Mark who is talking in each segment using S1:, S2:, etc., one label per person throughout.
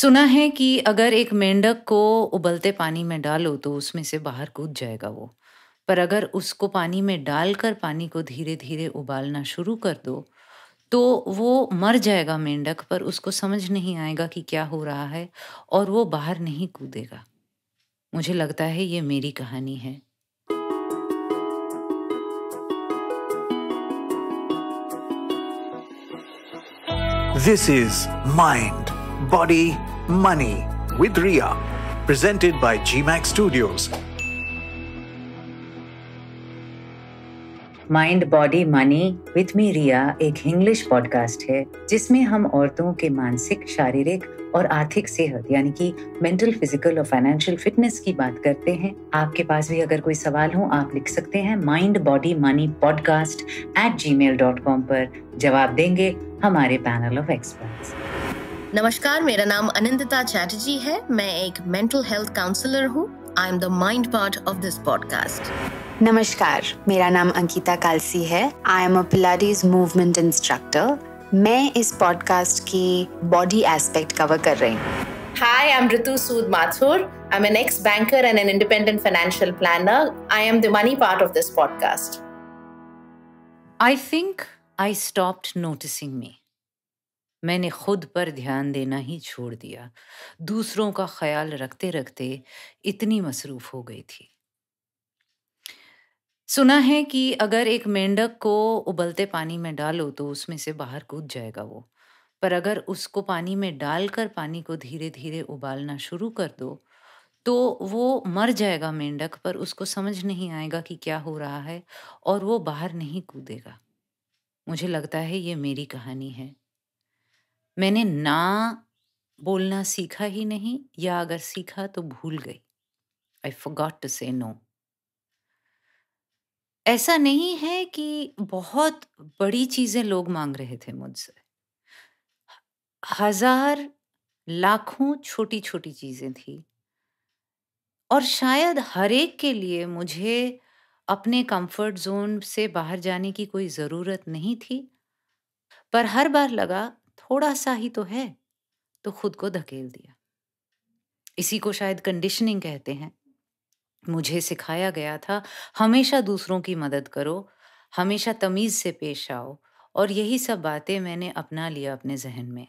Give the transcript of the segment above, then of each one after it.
S1: सुना है कि अगर एक मेंढक को उबलते पानी में डालो तो उसमें से बाहर कूद जाएगा वो पर अगर उसको पानी में डालकर पानी को धीरे धीरे उबालना शुरू कर दो तो वो मर जाएगा मेंढक पर उसको समझ नहीं आएगा कि क्या हो रहा है और वो बाहर नहीं कूदेगा मुझे लगता है ये मेरी कहानी है this is mind body Money with Ria, presented by GMAX Studios. Mind body money with me Ria एक इंग्लिश पॉडकास्ट है जिसमें हम औरतों के मानसिक शारीरिक और आर्थिक सेहत यानी कि मेंटल फिजिकल और फाइनेंशियल फिटनेस की बात करते हैं आपके पास भी अगर कोई सवाल हो आप लिख सकते हैं mind body money podcast at Gmail dot com पर जवाब देंगे हमारे पैनल ऑफ एक्सपर्ट्स
S2: नमस्कार मेरा नाम अनंतता चैटर्जी है मैं एक मेंटल हेल्थ काउंसलर हूँ I am the mind part of this podcast
S3: नमस्कार मेरा नाम अंकिता कालसी है I am a Pilates movement instructor मैं इस पॉडकास्ट की बॉडी एस्पेक्ट कवर कर रही हूँ
S4: Hi, I'm Ritu Sood Mathur. I'm an ex banker and an independent financial planner. I am the money part of this podcast.
S1: I think I stopped noticing me. मैंने खुद पर ध्यान देना ही छोड़ दिया दूसरों का ख्याल रखते रखते इतनी मसरूफ हो गई थी सुना है कि अगर एक मेंढक को उबलते पानी में डालो तो उसमें से बाहर कूद जाएगा वो पर अगर उसको पानी में डालकर पानी को धीरे धीरे उबालना शुरू कर दो तो वो मर जाएगा मेंढक पर उसको समझ नहीं आएगा कि क्या हो रहा है और वो बाहर नहीं कूदेगा मुझे लगता है ये मेरी कहानी है मैंने ना बोलना सीखा ही नहीं या अगर सीखा तो भूल गई I forgot to say no ऐसा नहीं है कि बहुत बड़ी चीजें लोग मांग रहे थे मुझसे हजार लाखों छोटी छोटी चीजें थी और शायद हर एक के लिए मुझे अपने कंफर्ट जोन से बाहर जाने की कोई ज़रूरत नहीं थी पर हर बार लगा थोड़ा सा ही तो है तो खुद को धकेल दिया इसी को शायद कंडीशनिंग कहते हैं मुझे सिखाया गया था हमेशा दूसरों की मदद करो हमेशा तमीज़ से पेश आओ और यही सब बातें मैंने अपना लिया अपने जहन में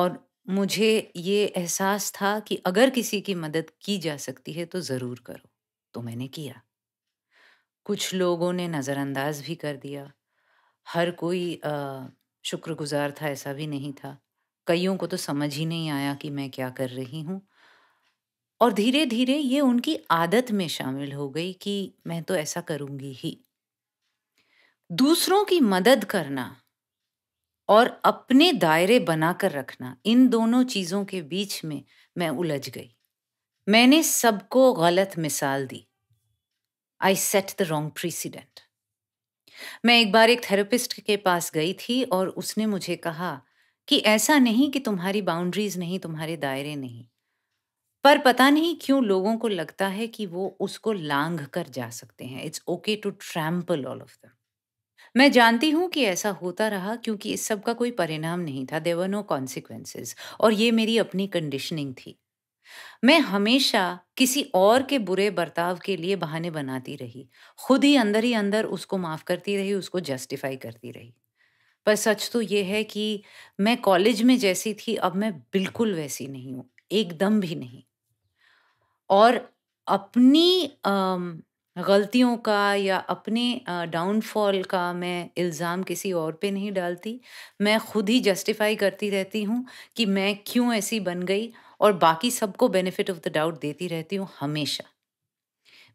S1: और मुझे ये एहसास था कि अगर किसी की मदद की जा सकती है तो ज़रूर करो तो मैंने किया कुछ लोगों ने नज़रअंदाज भी कर दिया हर कोई आ, शुक्रगुजार था ऐसा भी नहीं था कईयों को तो समझ ही नहीं आया कि मैं क्या कर रही हूँ और धीरे धीरे ये उनकी आदत में शामिल हो गई कि मैं तो ऐसा करूँगी ही दूसरों की मदद करना और अपने दायरे बनाकर रखना इन दोनों चीज़ों के बीच में मैं उलझ गई मैंने सबको गलत मिसाल दी I set the wrong precedent मैं एक बार एक थेरेपिस्ट के पास गई थी और उसने मुझे कहा कि ऐसा नहीं कि तुम्हारी बाउंड्रीज नहीं तुम्हारे दायरे नहीं पर पता नहीं क्यों लोगों को लगता है कि वो उसको लांघ कर जा सकते हैं it's okay to trample all of them मैं जानती हूं कि ऐसा होता रहा क्योंकि इस सब का कोई परिणाम नहीं था देवर नो कॉन्सिक्वेंसेज और ये मेरी अपनी कंडीशनिंग थी मैं हमेशा किसी और के बुरे बर्ताव के लिए बहाने बनाती रही खुद ही अंदर ही अंदर उसको माफ़ करती रही उसको जस्टिफाई करती रही पर सच तो ये है कि मैं कॉलेज में जैसी थी अब मैं बिल्कुल वैसी नहीं हूँ एकदम भी नहीं और अपनी गलतियों का या अपने डाउनफॉल का मैं इल्ज़ाम किसी और पे नहीं डालती मैं खुद ही जस्टिफाई करती रहती हूँ कि मैं क्यों ऐसी बन गई और बाकी सबको बेनिफिट ऑफ द डाउट देती रहती हूँ हमेशा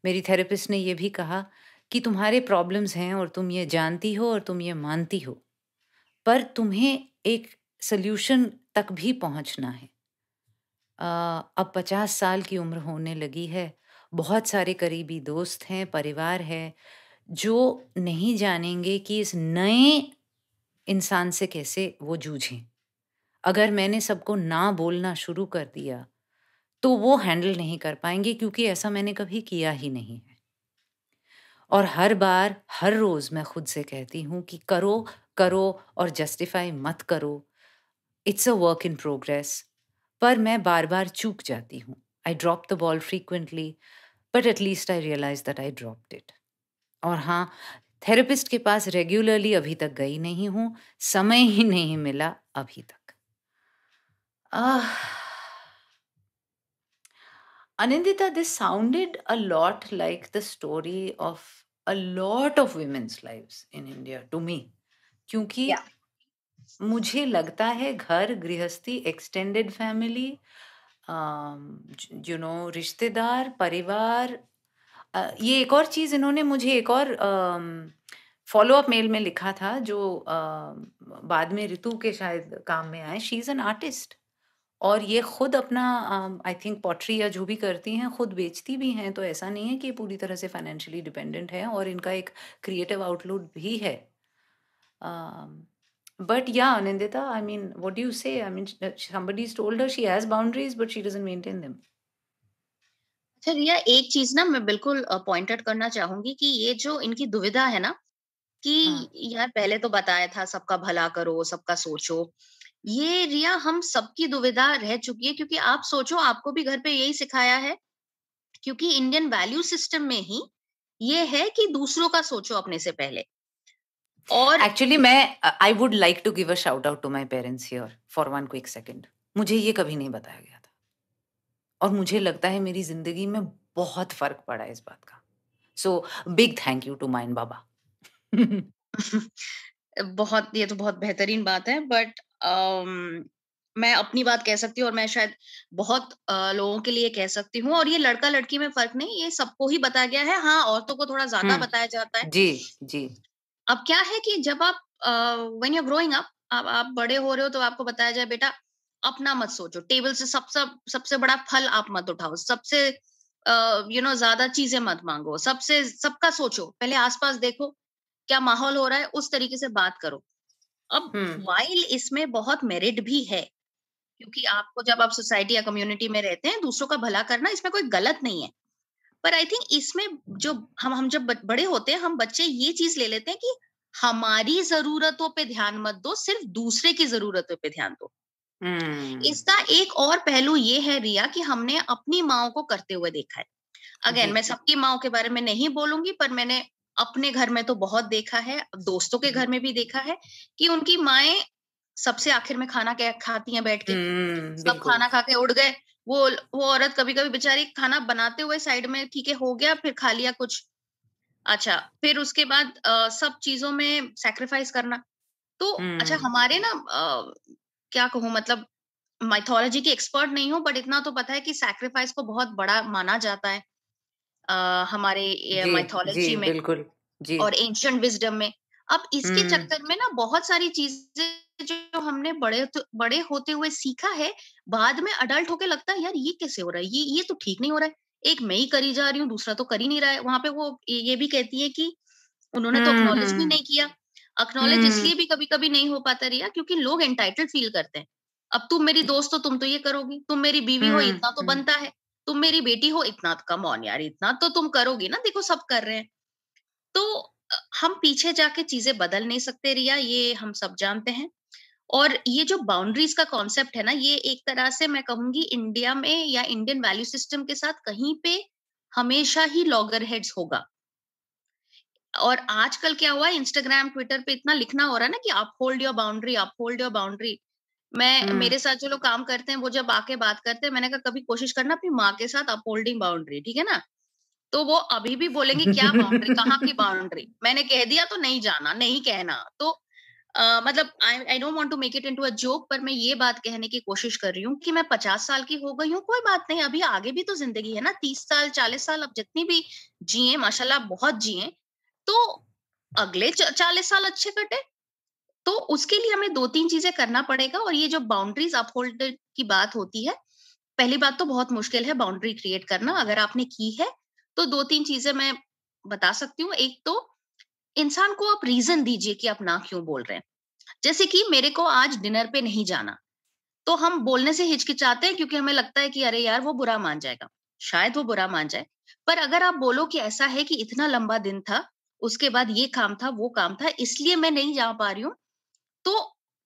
S1: मेरी थेरेपिस्ट ने यह भी कहा कि तुम्हारे प्रॉब्लम्स हैं और तुम ये जानती हो और तुम ये मानती हो पर तुम्हें एक सल्यूशन तक भी पहुंचना है अब पचास साल की उम्र होने लगी है बहुत सारे करीबी दोस्त हैं परिवार है जो नहीं जानेंगे कि इस नए इंसान से कैसे वो जूझें अगर मैंने सबको ना बोलना शुरू कर दिया तो वो हैंडल नहीं कर पाएंगे क्योंकि ऐसा मैंने कभी किया ही नहीं है और हर बार हर रोज़ मैं खुद से कहती हूँ कि करो करो और जस्टिफाई मत करो it's a work in progress पर मैं बार बार चूक जाती हूँ I drop the ball frequently but at least I realise that I dropped it और हाँ थेरेपिस्ट के पास रेगुलरली अभी तक गई नहीं हूँ समय ही नहीं मिला अभी तक Uh, Anindita, this sounded a lot like the story of a lot of women's lives in India to me. क्योंकि yeah. मुझे लगता है घर गृहस्थी एक्सटेंडेड फैमिली यू नो रिश्तेदार परिवार ये एक और चीज़ इन्होंने मुझे एक और फॉलो अप मेल में लिखा था जो um, बाद में ऋतु के शायद काम में आए शी इज़ एन आर्टिस्ट और ये खुद अपना आई थिंक पॉटरी या जो भी करती हैं खुद बेचती भी हैं तो ऐसा नहीं है कि पूरी तरह से फाइनेंशियली डिपेंडेंट है और इनका एक क्रिएटिव आउटलुक भी है बट या Anindita I mean what do say I mean somebody's told told her she has boundaries but she doesn't अच्छा रिया एक चीज ना मैं बिल्कुल
S2: पॉइंट आउट करना चाहूंगी कि ये जो इनकी दुविधा है ना कि हाँ. यार पहले तो बताया था सबका भला करो सबका सोचो ये रिया हम सबकी दुविधा रह चुकी है क्योंकि आप सोचो आपको भी घर पे यही सिखाया है क्योंकि इंडियन वैल्यू सिस्टम में ही ये है कि दूसरों का सोचो अपने से पहले
S1: और एक्चुअली मैं I would like to give a shout out to my parents here for one quick second मुझे ये कभी नहीं बताया गया था और मुझे लगता है मेरी जिंदगी में बहुत फर्क पड़ा है इस बात का so big thank you to mine बाबा
S2: बहुत ये तो बहुत बेहतरीन बात है बट मैं अपनी बात कह सकती हूँ और मैं शायद बहुत लोगों के लिए कह सकती हूँ और ये लड़का लड़की में फर्क नहीं ये सबको ही बताया गया है हाँ औरतों को थोड़ा ज्यादा बताया जाता है जी जी अब क्या है कि जब आप वेन यू ग्रोइंग अप आप आप बड़े हो रहे हो तो आपको बताया जाए बेटा अपना मत सोचो टेबल से सबसे सब, सबसे बड़ा फल आप मत उठाओ सबसे यू नो ज्यादा चीजें मत मांगो सबसे सबका सोचो पहले आसपास देखो क्या माहौल हो रहा है उस तरीके से बात करो अब वाइल इसमें बहुत मेरिट भी है क्योंकि आपको जब आप सोसाइटी या कम्युनिटी में रहते हैं दूसरों का भला करना इसमें कोई गलत नहीं है पर आई थिंक इसमें जो हम हम जब बड़े होते हैं हम बच्चे ये चीज ले लेते हैं कि हमारी जरूरतों पे ध्यान मत दो सिर्फ दूसरे की जरूरतों पे ध्यान दो इसका एक और पहलू ये है रिया कि हमने अपनी माओ को करते हुए देखा है अगेन मैं सबकी माओ के बारे में नहीं बोलूंगी पर मैंने अपने घर में तो बहुत देखा है दोस्तों के घर हम्म। में भी देखा है कि उनकी माए सबसे आखिर में खाना क्या खाती हैं बैठ के हम्म, सब खाना खा के उड़ गए वो वो औरत कभी कभी बेचारी खाना बनाते हुए साइड में ठीक है हो गया फिर खा लिया कुछ अच्छा फिर उसके बाद आ, सब चीजों में सेक्रीफाइस करना तो अच्छा हम्म। हमारे ना आ, क्या कहूँ मतलब माइथोलॉजी की एक्सपर्ट नहीं हूं बट इतना तो पता है कि सैक्रिफाइस को बहुत बड़ा माना जाता है हमारे माइथोलॉजी में बिल्कुल जी और एंशंट विजडम में अब इसके चक्कर में ना बहुत सारी चीजें जो हमने बड़े तो, बड़े होते हुए सीखा है बाद में अडल्ट होके लगता है यार ये कैसे हो रहा है ये ये तो ठीक नहीं हो रहा है एक मैं ही करी जा रही हूँ दूसरा तो कर ही नहीं रहा है वहां पे वो ये भी कहती है कि उन्होंने तो अक्नोलेज भी नहीं किया अक्नोलेज इसलिए भी कभी कभी नहीं हो पाता रिया क्योंकि लोग एंटाइटल फील करते हैं अब तुम मेरी दोस्त हो तुम तो ये करोगी तुम मेरी बीवी हो इतना तो बनता है तुम मेरी बेटी हो इतना कम तो ऑन यार इतना तो तुम करोगी ना देखो सब कर रहे हैं तो हम पीछे जाके चीजें बदल नहीं सकते रिया ये हम सब जानते हैं और ये जो बाउंड्रीज का कॉन्सेप्ट है ना ये एक तरह से मैं कहूंगी इंडिया में या इंडियन वैल्यू सिस्टम के साथ कहीं पे हमेशा ही लॉगर हेड्स होगा और आजकल क्या हुआ इंस्टाग्राम ट्विटर पे इतना लिखना हो रहा है ना कि आप होल्ड योर बाउंड्री आप होल्ड योर बाउंड्री मैं मेरे साथ जो लोग काम करते हैं वो जब आके बात करते हैं मैंने कहा कभी कोशिश करना अपनी माँ के साथ अपहोल्डिंग बाउंड्री ठीक है ना तो वो अभी भी बोलेंगे क्या बाउंड्री कहाँ की बाउंड्री मैंने कह दिया तो नहीं जाना नहीं कहना तो Uh, मतलब I I don't want to make it into a joke पर मैं ये बात कहने की कोशिश कर रही हूँ कि मैं पचास साल की हो गई हूँ कोई बात नहीं अभी आगे भी तो जिंदगी है ना तीस साल चालीस साल अब जितनी भी जिए माशाल्लाह बहुत जिए तो अगले चालीस साल अच्छे कटे तो उसके लिए हमें दो तीन चीजें करना पड़ेगा और ये जो बाउंड्रीज अपहोल्ड की बात होती है पहली बात तो बहुत मुश्किल है बाउंड्री क्रिएट करना अगर आपने की है तो दो तीन चीजें मैं बता सकती हूँ एक तो इंसान को आप रीजन दीजिए कि आप ना क्यों बोल रहे हैं जैसे कि मेरे को आज डिनर पे नहीं जाना तो हम बोलने से हिचकिचाते हैं क्योंकि हमें लगता है कि अरे यार वो बुरा मान जाएगा शायद वो बुरा मान जाए पर अगर आप बोलो कि ऐसा है कि इतना लंबा दिन था उसके बाद ये काम था वो काम था इसलिए मैं नहीं जा पा रही हूँ तो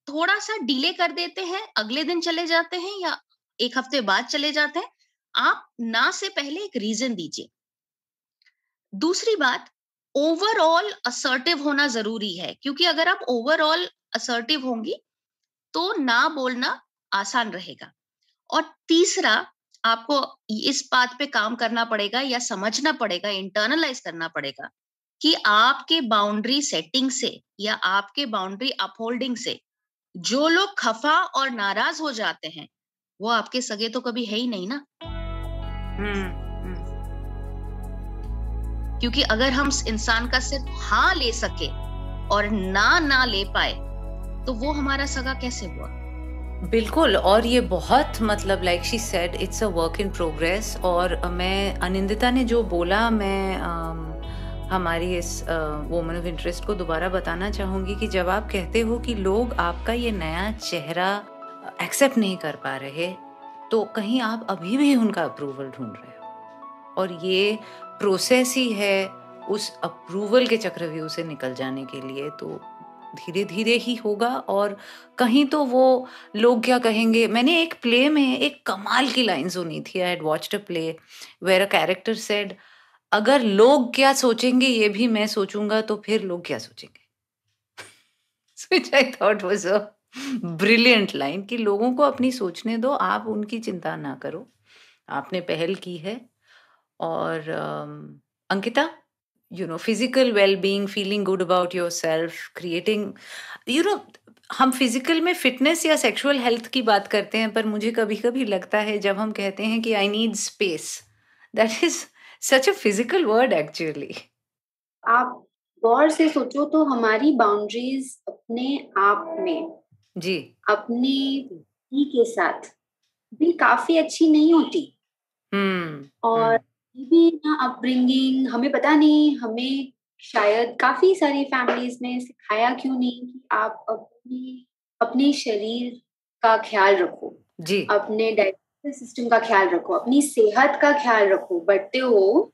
S2: थोड़ा सा डिले कर देते हैं अगले दिन चले जाते हैं या एक हफ्ते बाद चले जाते हैं आप ना से पहले एक रीजन दीजिए दूसरी बात ओवरऑल असर्टिव होना जरूरी है क्योंकि अगर आप ओवरऑल असर्टिव होंगी तो ना बोलना आसान रहेगा और तीसरा आपको इस बात पे काम करना पड़ेगा या समझना पड़ेगा इंटरनलाइज करना पड़ेगा कि आपके बाउंड्री सेटिंग से या आपके बाउंड्री अपहोल्डिंग से जो लोग खफा और नाराज हो जाते हैं वो आपके सगे तो कभी है ही नहीं ना
S3: हम्म, हम्म।
S2: क्योंकि अगर हम इंसान का सिर्फ हाँ ले सके और ना ना ले पाए तो वो हमारा सगा कैसे हुआ
S1: बिल्कुल और ये बहुत मतलब like she said it's a work in progress और मैं अनिंदिता ने जो बोला मैं um, हमारी इस वोमन ऑफ इंटरेस्ट को दोबारा बताना चाहूँगी कि जब आप कहते हो कि लोग आपका ये नया चेहरा एक्सेप्ट नहीं कर पा रहे तो कहीं आप अभी भी उनका अप्रूवल ढूंढ रहे हो और ये प्रोसेस ही है उस अप्रूवल के चक्रव्यूह से निकल जाने के लिए तो धीरे धीरे ही होगा और कहीं तो वो लोग क्या कहेंगे मैंने एक प्ले में एक कमाल की लाइन सुनी थी I had watched a play where a character said अगर लोग क्या सोचेंगे ये भी मैं सोचूंगा तो फिर लोग क्या सोचेंगे थॉट अ ब्रिलियंट लाइन कि लोगों को अपनी सोचने दो आप उनकी चिंता ना करो आपने पहल की है और uh, Ankita no physical well being feeling good about yourself creating you know हम फिजिकल में फिटनेस या सेक्सुअल हेल्थ की बात करते हैं पर मुझे कभी कभी लगता है जब हम कहते हैं कि I need space that is such a physical word actually
S3: आप गौर से सोचो तो हमारी बाउंड्रीज अपने आप में जी अपने के साथ भी काफी अच्छी नहीं होती हम्म और हम्म। भी ना अपब्रिंगिंग हमें पता नहीं हमें शायद काफी सारी फैमिलीज में सिखाया क्यों नहीं कि आप अपनी अपने शरीर का ख्याल रखो जी अपने डाइट सिस्टम का ख्याल रखो अपनी सेहत का ख्याल रखो बढ़ते हो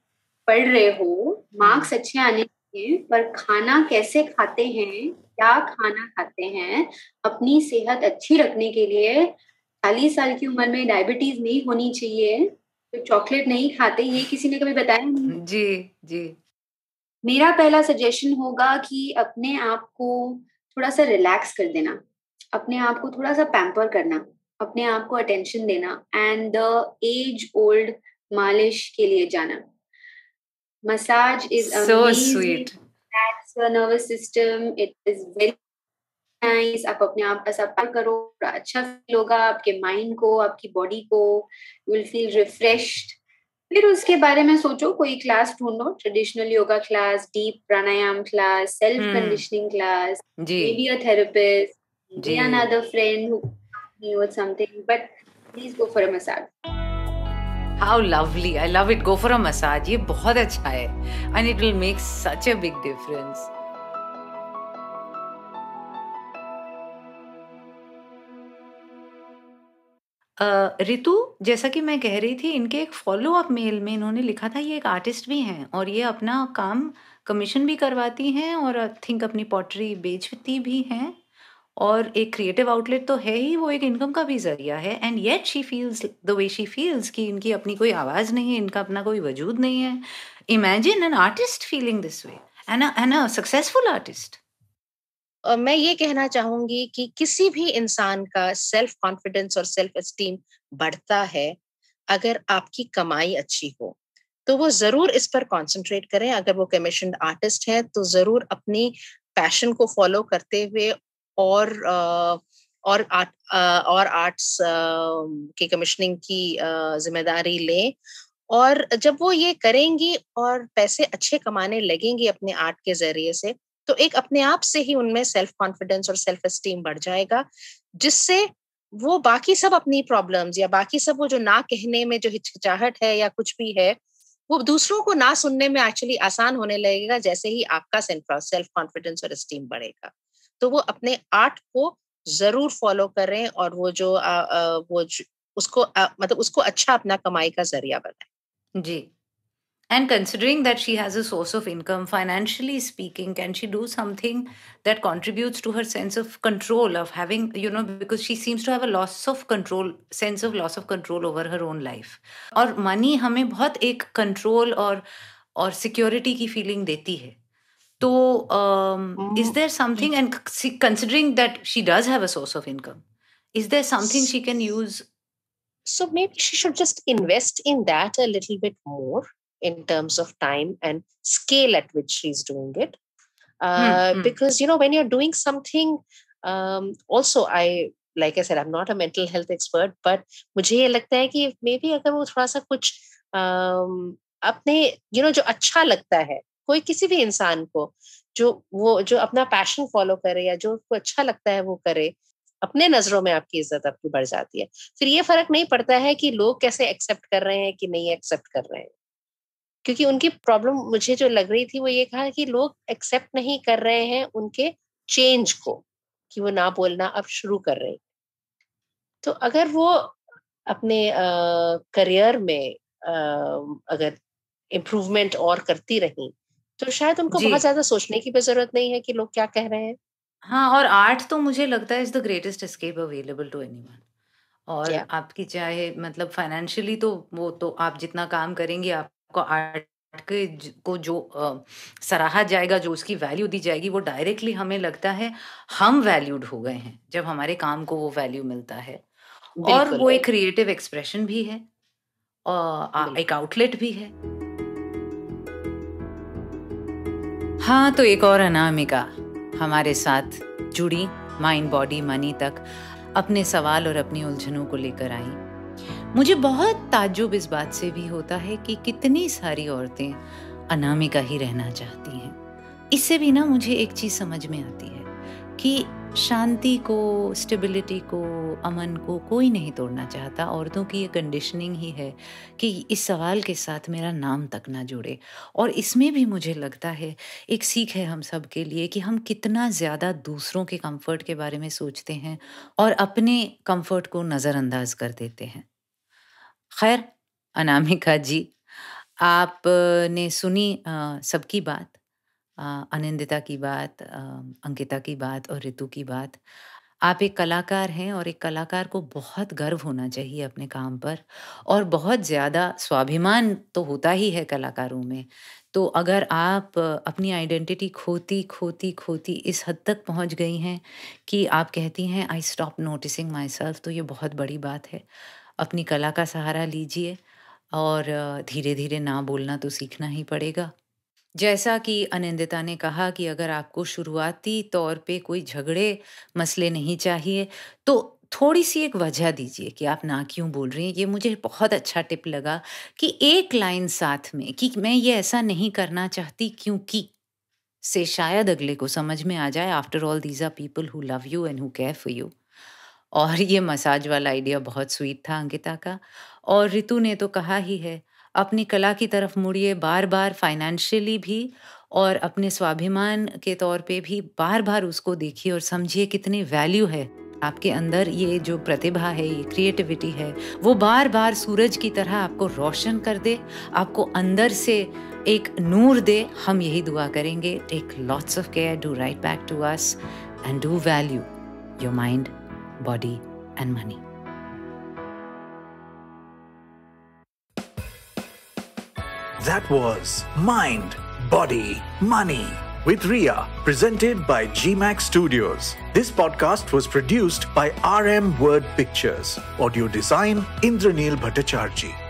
S3: पढ़ रहे हो मार्क्स हम्म। अच्छे आने हैं पर खाना कैसे खाते हैं क्या खाना खाते हैं अपनी सेहत अच्छी रखने के लिए चालीस साल की उम्र में डायबिटीज नहीं होनी चाहिए तो चॉकलेट नहीं खाते ये किसी ने कभी बताया नहीं हम्म, जी जी मेरा पहला सजेशन होगा कि अपने आप को थोड़ा सा रिलैक्स कर देना अपने आप को थोड़ा सा पैम्पर करना अपने आप को अटेंशन देना एंड द एज ओल्ड मालिश के लिए जाना massage is so sweet that's your nervous system it is very nice आप अपने आप का सफर करो अच्छा फील होगा आपके माइंड को आपकी बॉडी को यू विल फील रिफ्रेश्ड फिर उसके बारे में सोचो कोई क्लास ढूंढो traditional yoga class deep pranayama class self conditioning class may be a therapist जी another friend me with something, but please go for a
S1: massage. How lovely. I love it. Go for a massage. ये बहुत अच्छा है and it will make such a big difference. Ritu uh, जैसा कि मैं कह रही थी इनके एक फॉलो अप मेल में इन्होंने लिखा था ये एक आर्टिस्ट भी हैं और ये अपना काम कमीशन भी करवाती हैं और आई थिंक अपनी पॉटरी बेचती भी हैं और एक क्रिएटिव आउटलेट तो है ही वो एक इनकम का भी जरिया है and yet she feels the way she feels कि इनकी अपनी कोई आवाज़ नहीं है इनका अपना कोई वजूद नहीं है imagine an artist feeling this way an a successful artist मैं ये
S4: कहना चाहूंगी कि किसी भी इंसान का सेल्फ कॉन्फिडेंस और सेल्फ एस्टीम बढ़ता है अगर आपकी कमाई अच्छी हो तो वो जरूर इस पर कंसंट्रेट करें अगर वो कमीशन आर्टिस्ट है तो जरूर अपनी पैशन को फॉलो करते हुए और और आर्ट और आर्ट्स की कमिश्निंग की जिम्मेदारी लें और जब वो ये करेंगी और पैसे अच्छे कमाने लगेंगी अपने आर्ट के जरिए से तो एक अपने आप से ही उनमें सेल्फ कॉन्फिडेंस और सेल्फ एस्टीम बढ़ जाएगा जिससे वो बाकी सब अपनी प्रॉब्लम्स या बाकी सब वो जो ना कहने में जो हिचकिचाहट है या कुछ भी है वो दूसरों को ना सुनने में एक्चुअली आसान होने लगेगा जैसे ही आपका सेल्फ कॉन्फिडेंस और स्टीम बढ़ेगा तो वो अपने आर्ट को जरूर फॉलो करें और वो जो आ, आ, वो जो, उसको आ,
S1: मतलब उसको अच्छा अपना कमाई का जरिया बनाए जी and considering that she has source of income financially speaking can she do something that contribute to her sense of control of having you know because she seems to have a loss of control sense of loss of control over her own life और money हमें बहुत एक control और और security की feeling देती है So, um, is there oh, something, and considering that she does have a source of income, is there something she can use? So,
S4: maybe she should just invest in that a little bit more in terms of time and scale at which she's doing it. Hmm, uh, hmm. Because, you know, when you're doing something, um, also, I like I said, I'm not a mental health expert, but मुझे ये लगता है कि may be अगर वो थोड़ा सा कुछ um, अपने यू नो जो अच्छा लगता है कोई किसी भी इंसान को जो वो जो अपना पैशन फॉलो करे या जो उसको अच्छा लगता है वो करे अपने नजरों में आपकी इज्जत आपकी बढ़ जाती है फिर ये फर्क नहीं पड़ता है कि लोग कैसे एक्सेप्ट कर रहे हैं कि नहीं एक्सेप्ट कर रहे हैं क्योंकि उनकी प्रॉब्लम मुझे जो लग रही थी वो ये कहा कि लोग एक्सेप्ट नहीं कर रहे हैं उनके चेंज को कि वो ना बोलना अब शुरू कर रहे हैं तो अगर वो अपने करियर में अगर इम्प्रूवमेंट और करती रही तो शायद उनको बहुत ज्यादा सोचने की भी जरूरत नहीं है कि लोग क्या कह रहे हैं
S1: हाँ और आर्ट तो मुझे लगता है is the greatest escape available to any और yeah. आपकी चाहे मतलब फाइनेंशियली तो वो तो आप जितना काम करेंगे आपको आर्ट के को जो सराहा जाएगा जो उसकी वैल्यू दी जाएगी वो डायरेक्टली हमें लगता है हम वैल्यूड हो गए हैं जब हमारे काम को वो वैल्यू मिलता है और वो एक क्रिएटिव एक्सप्रेशन भी है और एक आउटलेट भी है हाँ तो एक और अनामिका हमारे साथ जुड़ी माइंड बॉडी मनी तक अपने सवाल और अपनी उलझनों को लेकर आई मुझे बहुत ताज्जुब इस बात से भी होता है कि कितनी सारी औरतें अनामिका ही रहना चाहती हैं इससे भी ना मुझे एक चीज़ समझ में आती है कि शांति को स्टेबिलिटी को अमन को कोई नहीं तोड़ना चाहता औरतों की ये कंडीशनिंग ही है कि इस सवाल के साथ मेरा नाम तक ना जुड़े और इसमें भी मुझे लगता है एक सीख है हम सब के लिए कि हम कितना ज़्यादा दूसरों के कंफर्ट के बारे में सोचते हैं और अपने कंफर्ट को नज़रअंदाज कर देते हैं खैर अनामिका जी आपने सुनी सबकी बात अनिंदिता की बात अंकिता की बात और ऋतु की बात आप एक कलाकार हैं और एक कलाकार को बहुत गर्व होना चाहिए अपने काम पर और बहुत ज़्यादा स्वाभिमान तो होता ही है कलाकारों में तो अगर आप अपनी आइडेंटिटी खोती खोती खोती इस हद तक पहुंच गई हैं कि आप कहती हैं I stop noticing myself तो ये बहुत बड़ी बात है अपनी कला का सहारा लीजिए और धीरे धीरे ना बोलना तो सीखना ही पड़ेगा जैसा कि अनिंदिता ने कहा कि अगर आपको शुरुआती तौर पे कोई झगड़े मसले नहीं चाहिए तो थोड़ी सी एक वजह दीजिए कि आप ना क्यों बोल रही हैं ये मुझे बहुत अच्छा टिप लगा कि एक लाइन साथ में कि मैं ये ऐसा नहीं करना चाहती क्योंकि से शायद अगले को समझ में आ जाए after all these are people who love you and who care for you और ये मसाज वाला आइडिया बहुत स्वीट था अंकिता का और रितु ने तो कहा ही है अपनी कला की तरफ मुड़िए बार बार फाइनेंशियली भी और अपने स्वाभिमान के तौर पे भी बार बार उसको देखिए और समझिए कितनी वैल्यू है आपके अंदर ये जो प्रतिभा है ये क्रिएटिविटी है वो बार बार सूरज की तरह आपको रोशन कर दे आपको अंदर से एक नूर दे हम यही दुआ करेंगे take lots of care do write back to us and do value your mind body and money That was Mind, Body, Money with Ria, presented by GMAX Studios. This podcast was produced by RM Word Pictures. Audio design Indranil
S2: Bhattacharjee.